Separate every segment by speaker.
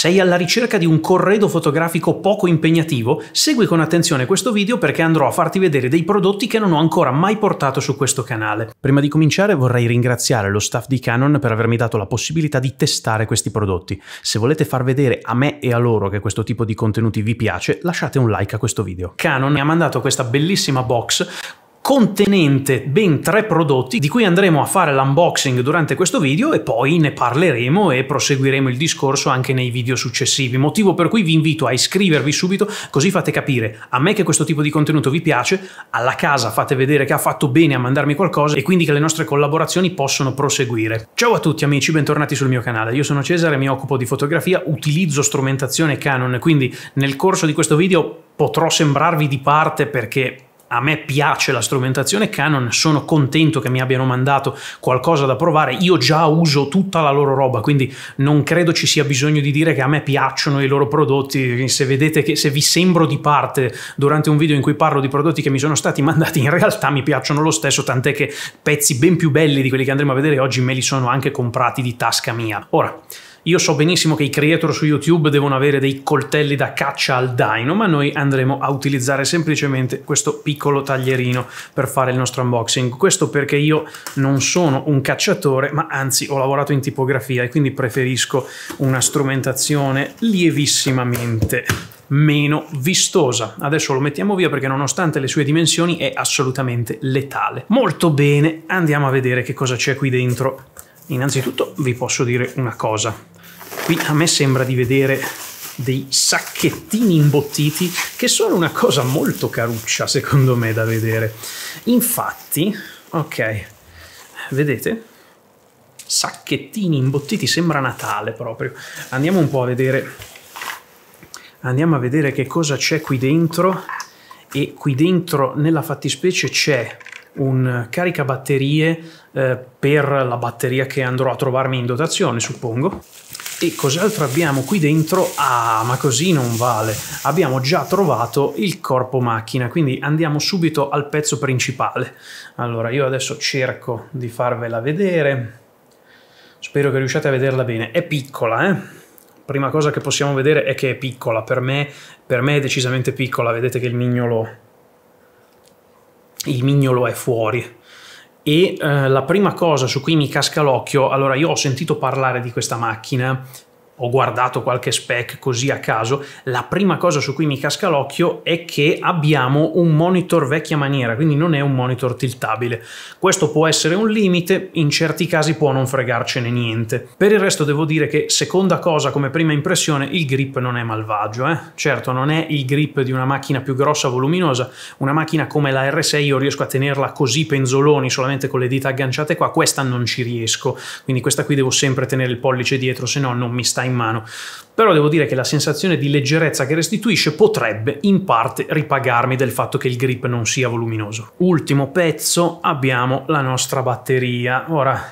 Speaker 1: Sei alla ricerca di un corredo fotografico poco impegnativo? Segui con attenzione questo video perché andrò a farti vedere dei prodotti che non ho ancora mai portato su questo canale. Prima di cominciare vorrei ringraziare lo staff di Canon per avermi dato la possibilità di testare questi prodotti. Se volete far vedere a me e a loro che questo tipo di contenuti vi piace, lasciate un like a questo video. Canon mi ha mandato questa bellissima box contenente ben tre prodotti di cui andremo a fare l'unboxing durante questo video e poi ne parleremo e proseguiremo il discorso anche nei video successivi, motivo per cui vi invito a iscrivervi subito così fate capire a me che questo tipo di contenuto vi piace, alla casa fate vedere che ha fatto bene a mandarmi qualcosa e quindi che le nostre collaborazioni possono proseguire. Ciao a tutti amici, bentornati sul mio canale, io sono Cesare, mi occupo di fotografia, utilizzo strumentazione Canon, quindi nel corso di questo video potrò sembrarvi di parte perché a me piace la strumentazione Canon, sono contento che mi abbiano mandato qualcosa da provare, io già uso tutta la loro roba, quindi non credo ci sia bisogno di dire che a me piacciono i loro prodotti, se vedete che se vi sembro di parte durante un video in cui parlo di prodotti che mi sono stati mandati, in realtà mi piacciono lo stesso, tant'è che pezzi ben più belli di quelli che andremo a vedere oggi me li sono anche comprati di tasca mia. Ora, io so benissimo che i creator su YouTube devono avere dei coltelli da caccia al daino, ma noi andremo a utilizzare semplicemente questo piccolo taglierino per fare il nostro unboxing. Questo perché io non sono un cacciatore, ma anzi ho lavorato in tipografia e quindi preferisco una strumentazione lievissimamente meno vistosa. Adesso lo mettiamo via perché nonostante le sue dimensioni è assolutamente letale. Molto bene, andiamo a vedere che cosa c'è qui dentro. Innanzitutto vi posso dire una cosa qui a me sembra di vedere dei sacchettini imbottiti che sono una cosa molto caruccia secondo me da vedere. Infatti, ok, vedete? Sacchettini imbottiti, sembra Natale proprio. Andiamo un po' a vedere andiamo a vedere che cosa c'è qui dentro e qui dentro nella fattispecie c'è un caricabatterie eh, per la batteria che andrò a trovarmi in dotazione, suppongo. E cos'altro abbiamo qui dentro? Ah, ma così non vale. Abbiamo già trovato il corpo macchina, quindi andiamo subito al pezzo principale. Allora, io adesso cerco di farvela vedere. Spero che riusciate a vederla bene. È piccola, eh? Prima cosa che possiamo vedere è che è piccola. Per me, per me è decisamente piccola. Vedete che il mignolo... Il mignolo è fuori e eh, la prima cosa su cui mi casca l'occhio, allora io ho sentito parlare di questa macchina ho guardato qualche spec così a caso, la prima cosa su cui mi casca l'occhio è che abbiamo un monitor vecchia maniera, quindi non è un monitor tiltabile. Questo può essere un limite, in certi casi può non fregarcene niente. Per il resto devo dire che, seconda cosa come prima impressione, il grip non è malvagio. Eh? Certo, non è il grip di una macchina più grossa, voluminosa, una macchina come la R6 io riesco a tenerla così penzoloni solamente con le dita agganciate qua, questa non ci riesco, quindi questa qui devo sempre tenere il pollice dietro, se no non mi sta in mano. Però devo dire che la sensazione di leggerezza che restituisce potrebbe in parte ripagarmi del fatto che il grip non sia voluminoso. Ultimo pezzo abbiamo la nostra batteria. Ora,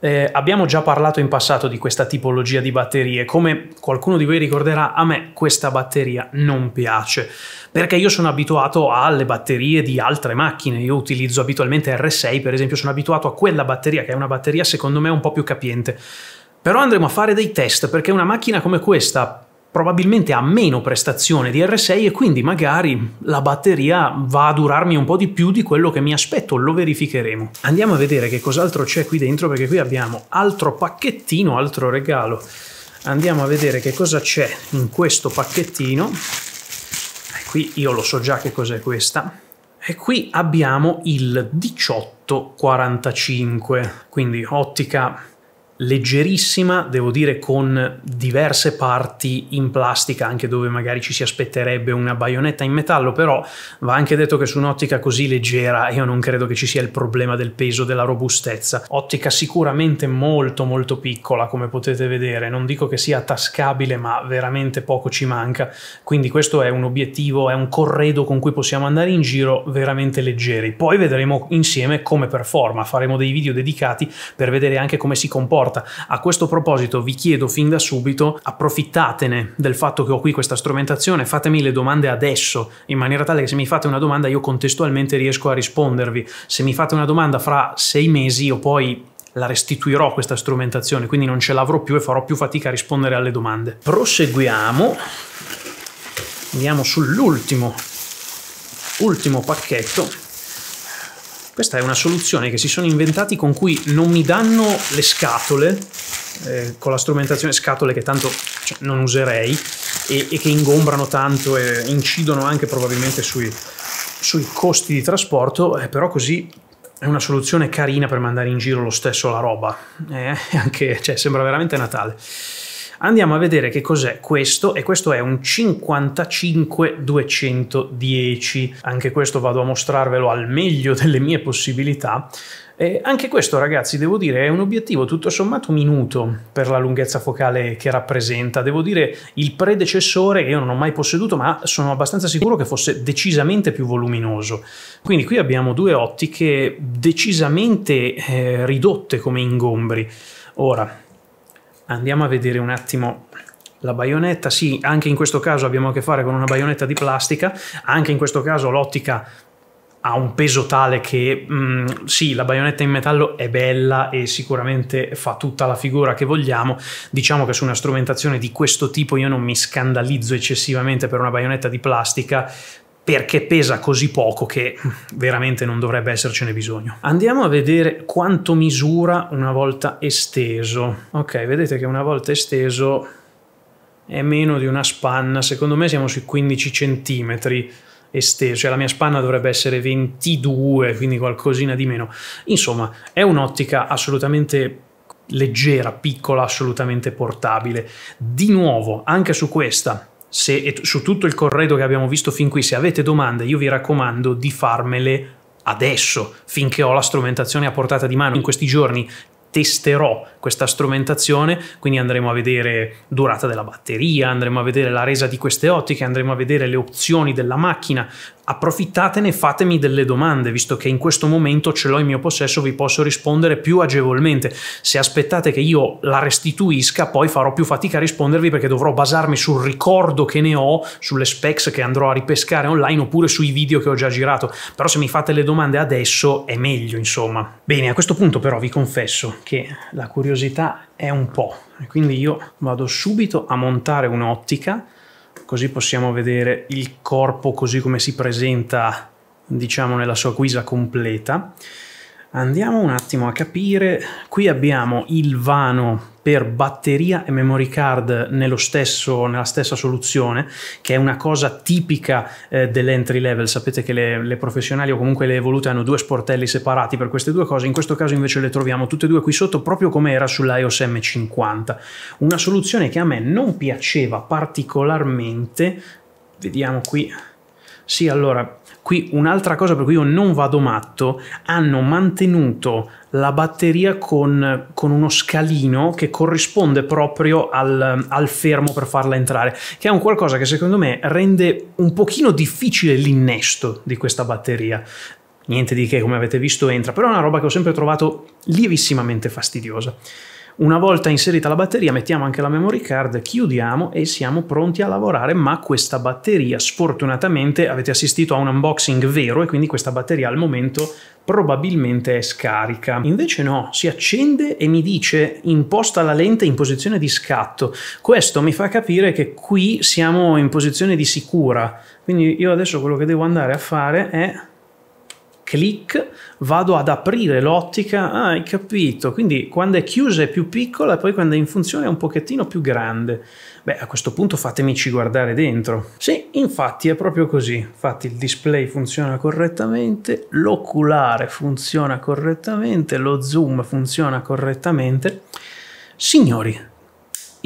Speaker 1: eh, abbiamo già parlato in passato di questa tipologia di batterie, come qualcuno di voi ricorderà, a me questa batteria non piace, perché io sono abituato alle batterie di altre macchine, io utilizzo abitualmente R6 per esempio, sono abituato a quella batteria che è una batteria secondo me un po' più capiente. Però andremo a fare dei test perché una macchina come questa probabilmente ha meno prestazione di R6 e quindi magari la batteria va a durarmi un po' di più di quello che mi aspetto, lo verificheremo. Andiamo a vedere che cos'altro c'è qui dentro perché qui abbiamo altro pacchettino, altro regalo. Andiamo a vedere che cosa c'è in questo pacchettino. E eh, Qui io lo so già che cos'è questa. E qui abbiamo il 1845, quindi ottica leggerissima, devo dire con diverse parti in plastica, anche dove magari ci si aspetterebbe una baionetta in metallo, però va anche detto che su un'ottica così leggera io non credo che ci sia il problema del peso, della robustezza. Ottica sicuramente molto molto piccola, come potete vedere, non dico che sia attascabile, ma veramente poco ci manca, quindi questo è un obiettivo, è un corredo con cui possiamo andare in giro veramente leggeri. Poi vedremo insieme come performa, faremo dei video dedicati per vedere anche come si comporta porta. A questo proposito vi chiedo fin da subito, approfittatene del fatto che ho qui questa strumentazione, fatemi le domande adesso, in maniera tale che se mi fate una domanda io contestualmente riesco a rispondervi. Se mi fate una domanda fra sei mesi io poi la restituirò questa strumentazione, quindi non ce l'avrò più e farò più fatica a rispondere alle domande. Proseguiamo, andiamo sull'ultimo, ultimo pacchetto questa è una soluzione che si sono inventati con cui non mi danno le scatole, eh, con la strumentazione scatole che tanto cioè, non userei e, e, che ingombrano tanto e incidono anche probabilmente sui, sui costi di trasporto, eh, però così è una soluzione carina per mandare in giro lo stesso la roba. Eh, anche, cioè, sembra veramente Natale. Andiamo a vedere che cos'è questo e questo è un 55210. Anche questo vado a mostrarvelo al meglio delle mie possibilità. E anche questo, ragazzi, devo dire, è un obiettivo tutto sommato minuto per la lunghezza focale che rappresenta. Devo dire, il predecessore che io non ho mai posseduto, ma sono abbastanza sicuro che fosse decisamente più voluminoso. Quindi qui abbiamo due ottiche decisamente eh, ridotte come ingombri. Ora, Andiamo a vedere un attimo la baionetta. Sì, anche in questo caso abbiamo a che fare con una baionetta di plastica, anche in questo caso l'ottica ha un peso tale che mh, mm, sì, la baionetta in metallo è bella e sicuramente fa tutta la figura che vogliamo. Diciamo che su una strumentazione di questo tipo io non mi scandalizzo eccessivamente per una baionetta di plastica, perché pesa così poco che veramente non dovrebbe essercene bisogno. Andiamo a vedere quanto misura una volta esteso. Ok, vedete che una volta esteso è meno di una spanna, secondo me siamo sui 15 cm esteso, cioè la mia spanna dovrebbe essere 22, quindi qualcosina di meno. Insomma, è un'ottica assolutamente leggera, piccola, assolutamente portabile. Di nuovo, anche su questa se, e su tutto il corredo che abbiamo visto fin qui, se avete domande, io vi raccomando di farmele adesso, finché ho la strumentazione a portata di mano. In questi giorni testerò questa strumentazione, quindi andremo a vedere durata della batteria, andremo a vedere la resa di queste ottiche, andremo a vedere le opzioni della macchina, approfittatene e fatemi delle domande, visto che in questo momento ce l'ho in mio possesso, vi posso rispondere più agevolmente. Se aspettate che io la restituisca, poi farò più fatica a rispondervi perché dovrò basarmi sul ricordo che ne ho, sulle specs che andrò a ripescare online oppure sui video che ho già girato. Però se mi fate le domande adesso è meglio, insomma. Bene, a questo punto però vi confesso che la curiosità è un po', quindi io vado subito a montare un'ottica così possiamo vedere il corpo così come si presenta diciamo nella sua guisa completa andiamo un attimo a capire qui abbiamo il vano per batteria e memory card stesso, nella stessa soluzione, che è una cosa tipica eh, dell'entry level. Sapete che le, le, professionali o comunque le evolute hanno due sportelli separati per queste due cose, in questo caso invece le troviamo tutte e due qui sotto, proprio come era sull'iOS M50. Una soluzione che a me non piaceva particolarmente, vediamo qui sì, allora, qui un'altra cosa per cui io non vado matto, hanno mantenuto la batteria con, con uno scalino che corrisponde proprio al, al, fermo per farla entrare, che è un qualcosa che secondo me rende un pochino difficile l'innesto di questa batteria. Niente di che, come avete visto, entra, però è una roba che ho sempre trovato lievissimamente fastidiosa. Una volta inserita la batteria mettiamo anche la memory card, chiudiamo e siamo pronti a lavorare, ma questa batteria sfortunatamente avete assistito a un unboxing vero e quindi questa batteria al momento probabilmente è scarica. Invece no, si accende e mi dice imposta la lente in posizione di scatto. Questo mi fa capire che qui siamo in posizione di sicura. Quindi io adesso quello che devo andare a fare è clic vado ad aprire l'ottica, ah, hai capito, quindi quando è chiusa è più piccola e poi quando è in funzione è un pochettino più grande. Beh, a questo punto fatemici guardare dentro. Sì, infatti è proprio così, infatti il display funziona correttamente, l'oculare funziona correttamente, lo zoom funziona correttamente. Signori,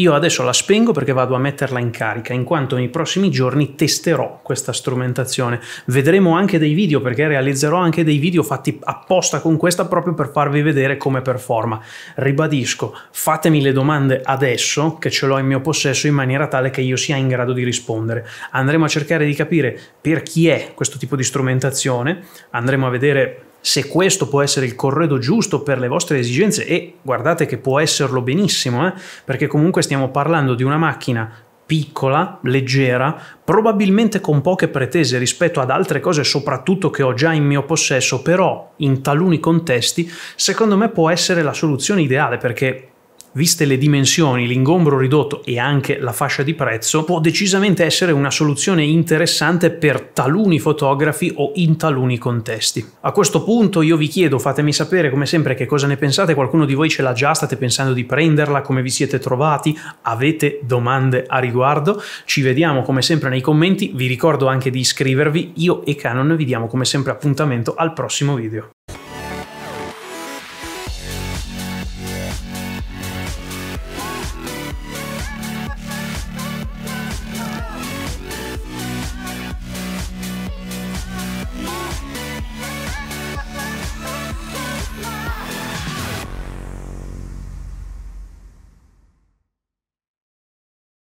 Speaker 1: io adesso la spengo perché vado a metterla in carica, in quanto nei prossimi giorni testerò questa strumentazione. Vedremo anche dei video perché realizzerò anche dei video fatti apposta con questa proprio per farvi vedere come performa. Ribadisco, fatemi le domande adesso che ce l'ho in mio possesso in maniera tale che io sia in grado di rispondere. Andremo a cercare di capire per chi è questo tipo di strumentazione, andremo a vedere se questo può essere il corredo giusto per le vostre esigenze e guardate che può esserlo benissimo, eh, perché comunque stiamo parlando di una macchina piccola, leggera, probabilmente con poche pretese rispetto ad altre cose, soprattutto che ho già in mio possesso, però in taluni contesti, secondo me può essere la soluzione ideale perché viste le dimensioni, l'ingombro ridotto e anche la fascia di prezzo, può decisamente essere una soluzione interessante per taluni fotografi o in taluni contesti. A questo punto io vi chiedo, fatemi sapere come sempre che cosa ne pensate, qualcuno di voi ce l'ha già, state pensando di prenderla, come vi siete trovati, avete domande a riguardo, ci vediamo come sempre nei commenti, vi ricordo anche di iscrivervi, io e Canon vi diamo come sempre appuntamento al prossimo video.